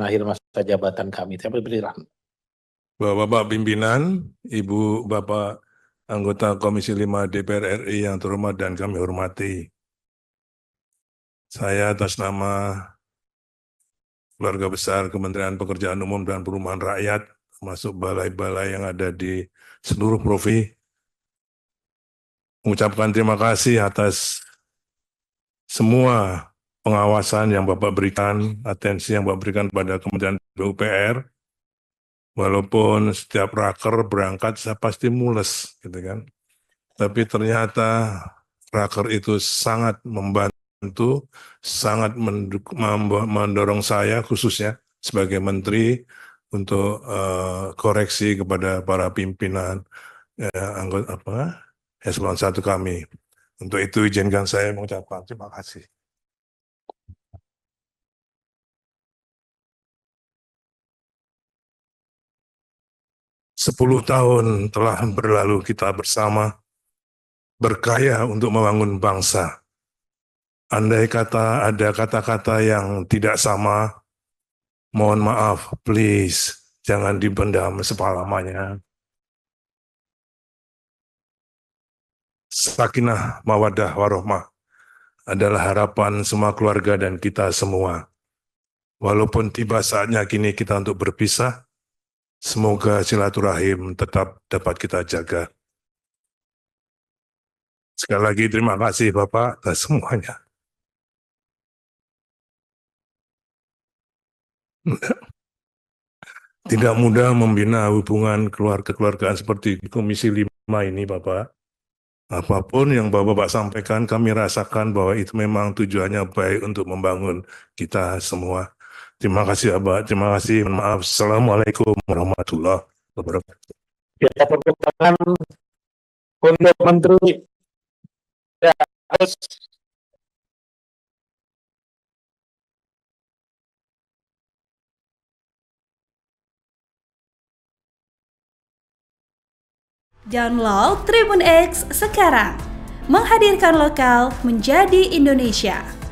akhir masa jabatan kami. Saya berbilang. Bapak-bapak pimpinan, Ibu Bapak anggota Komisi 5 DPR RI yang terhormat dan kami hormati. Saya atas nama keluarga besar Kementerian Pekerjaan Umum dan Perumahan Rakyat, masuk balai-balai yang ada di seluruh provinsi, mengucapkan terima kasih atas semua pengawasan yang Bapak berikan, atensi yang Bapak berikan kepada Kementerian BUPR, walaupun setiap raker berangkat saya pasti mules gitu kan. Tapi ternyata raker itu sangat membantu, sangat mendorong saya khususnya sebagai menteri untuk uh, koreksi kepada para pimpinan uh, eh, anggota apa eselon satu kami. Untuk itu izinkan saya mengucapkan terima kasih. Sepuluh tahun telah berlalu kita bersama berkaya untuk membangun bangsa. Andai kata ada kata-kata yang tidak sama, mohon maaf, please, jangan dibendam sepalamanya. Sakinah, mawadah, warohmah adalah harapan semua keluarga dan kita semua. Walaupun tiba saatnya kini kita untuk berpisah, Semoga silaturahim tetap dapat kita jaga. Sekali lagi terima kasih Bapak atas semuanya. Tidak mudah membina hubungan keluarga-keluargaan seperti Komisi 5 ini Bapak. Apapun yang Bapak-Bapak sampaikan, kami rasakan bahwa itu memang tujuannya baik untuk membangun kita semua. Terima kasih Abah, terima kasih. Maaf. Assalamualaikum warahmatullahi wabarakatuh. Ya, Kita perkenalkan untuk Menteri ya, harus Download Tribun X sekarang. Menghadirkan lokal menjadi Indonesia.